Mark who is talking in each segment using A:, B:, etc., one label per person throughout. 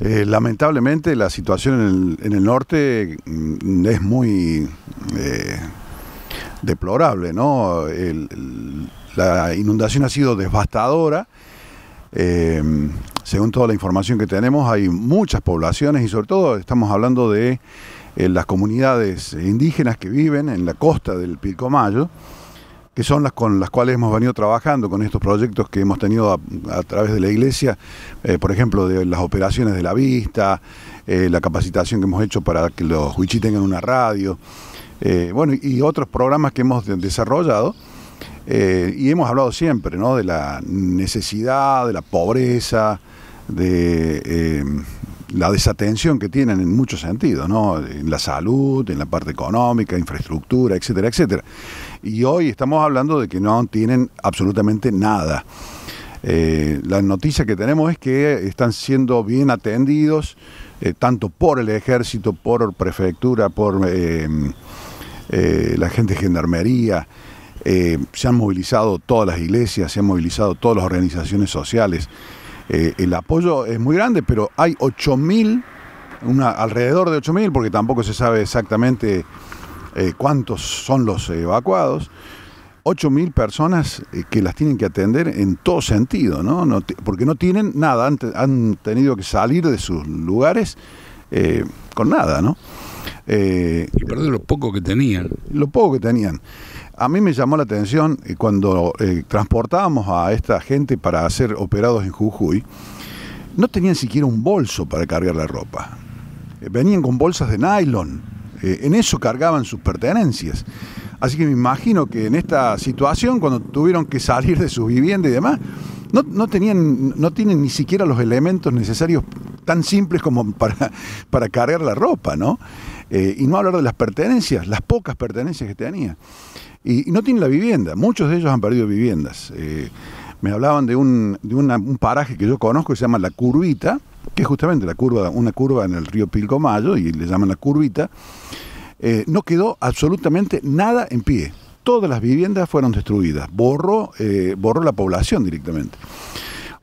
A: Eh, lamentablemente la situación en el, norte mm, es muy eh, deplorable, ¿no? la inundación ha sido devastadora. Eh, según toda la información que tenemos, hay muchas poblaciones y sobre todo estamos hablando de las comunidades indígenas que viven en la costa del Pilcomayo que son las con las cuales hemos venido trabajando con estos proyectos que hemos tenido a, través de la iglesia, eh, por ejemplo, de las operaciones de la vista, eh, la capacitación que hemos hecho para que los huichí tengan una radio, eh, bueno, y otros programas que hemos desarrollado. y hemos hablado siempre ¿no? de la necesidad, de la pobreza, de la desatención que tienen en muchos sentidos, ¿no? En la salud, en la parte económica, infraestructura, etcétera, etcétera. Y hoy estamos hablando de que no tienen absolutamente nada. Eh, la noticia que tenemos es que están siendo bien atendidos, eh, tanto por el ejército, por prefectura, por eh, la gente de gendarmería. se han movilizado todas las iglesias, se han movilizado todas las organizaciones sociales. Eh, el apoyo es muy grande, pero hay 8.000, alrededor de 8.000, porque tampoco se sabe exactamente eh, cuántos son los evacuados. 8.000 personas eh, que las tienen que atender en todo sentido, ¿no? porque no tienen nada, han, tenido que salir de sus lugares con nada, ¿no? Eh, y perdón lo poco que tenían. Lo poco que tenían. A mí me llamó la atención eh, cuando eh, transportábamos a esta gente para ser operados en Jujuy, no tenían siquiera un bolso para cargar la ropa. Venían con bolsas de nylon. en eso cargaban sus pertenencias. Así que me imagino que en esta situación, cuando tuvieron que salir de su vivienda y demás, no, tenían, no tienen ni siquiera los elementos necesarios tan simples como para, para cargar la ropa, ¿no? Eh, y no hablar de las pertenencias, las pocas pertenencias que tenía. Y, no tienen la vivienda, muchos de ellos han perdido viviendas. Eh, me hablaban de, un, paraje que yo conozco que se llama La Curvita, que es justamente la curva, una curva en el río Pilcomayo, y le llaman La Curvita. Eh, no quedó absolutamente nada en pie. Todas las viviendas fueron destruidas, borró la población directamente.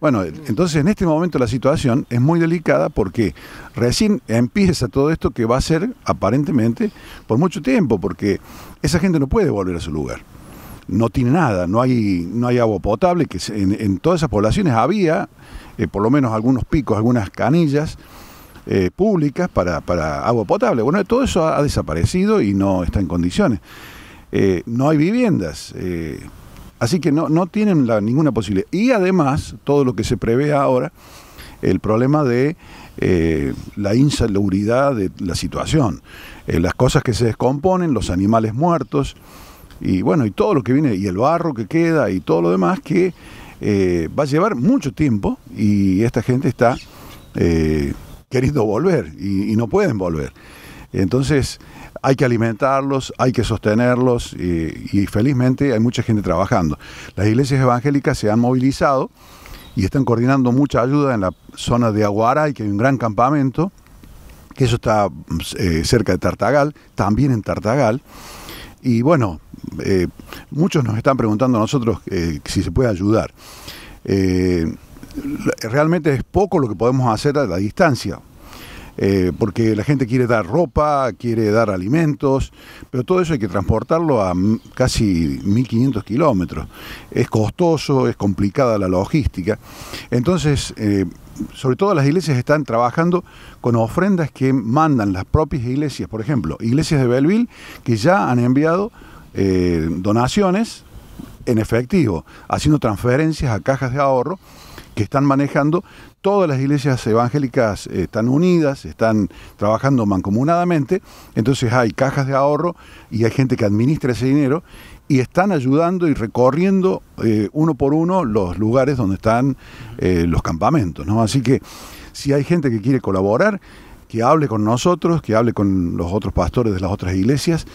A: Bueno, entonces en este momento la situación es muy delicada porque recién empieza todo esto que va a ser aparentemente por mucho tiempo, porque esa gente no puede volver a su lugar. No tiene nada, no hay, no hay agua potable, que en, en todas esas poblaciones había eh, por lo menos algunos picos, algunas canillas. Eh, públicas para, agua potable. Bueno, todo eso ha, desaparecido y no está en condiciones. Eh, no hay viviendas. Así que no, no tienen la, ninguna posibilidad. Y además, todo lo que se prevé ahora, el problema de eh, la insalubridad de la situación, eh, las cosas que se descomponen, los animales muertos, y bueno, y todo lo que viene, y el barro que queda, y todo lo demás que eh, va a llevar mucho tiempo y esta gente está queriendo volver y no pueden volver. Entonces hay que alimentarlos, hay que sostenerlos y, felizmente hay mucha gente trabajando. Las iglesias evangélicas se han movilizado y están coordinando mucha ayuda en la zona de Aguaray, que hay un gran campamento, que eso está eh, cerca de Tartagal, también en Tartagal. Y bueno, eh, muchos nos están preguntando a nosotros eh, si se puede ayudar. realmente es poco lo que podemos hacer a la distancia. Eh, porque la gente quiere dar ropa, quiere dar alimentos, pero todo eso hay que transportarlo a casi 1.500 kilómetros. Es costoso, es complicada la logística. Entonces, eh, sobre todo las iglesias están trabajando con ofrendas que mandan las propias iglesias, por ejemplo, iglesias de Belleville que ya han enviado eh, donaciones en efectivo, haciendo transferencias a cajas de ahorro están manejando, todas las iglesias evangélicas eh, están unidas, están trabajando mancomunadamente, entonces hay cajas de ahorro y hay gente que administra ese dinero y están ayudando y recorriendo eh, uno por uno los lugares donde están eh, los campamentos, ¿no? Así que si hay gente que quiere colaborar, que hable con nosotros, que hable con los otros pastores de las otras iglesias.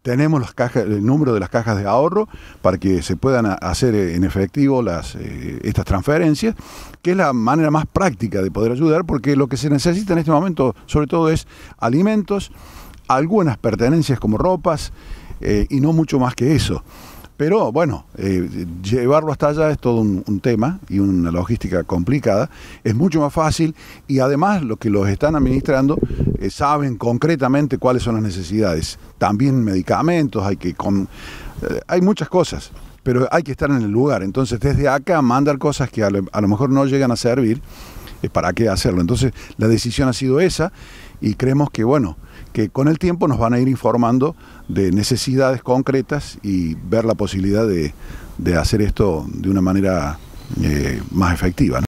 A: Tenemos cajas, el número de las cajas de ahorro para que se puedan hacer eh, en efectivo las, eh, estas transferencias, que es la manera más práctica de poder ayudar, porque lo que se necesita en este momento sobre todo es alimentos, algunas pertenencias como ropas eh, y no mucho más que eso. Pero bueno, eh, llevarlo hasta allá es todo un, tema y una logística complicada. Es mucho más fácil y además los que los están administrando eh, saben concretamente cuáles son las necesidades. También medicamentos, hay que eh, hay muchas cosas, pero hay que estar en el lugar. Entonces desde acá mandar cosas que a lo, a lo mejor no llegan a servir, ¿para qué hacerlo? Entonces la decisión ha sido esa y creemos que bueno, que con el tiempo nos van a ir informando de necesidades concretas y ver la posibilidad de, hacer esto de una manera eh, más efectiva.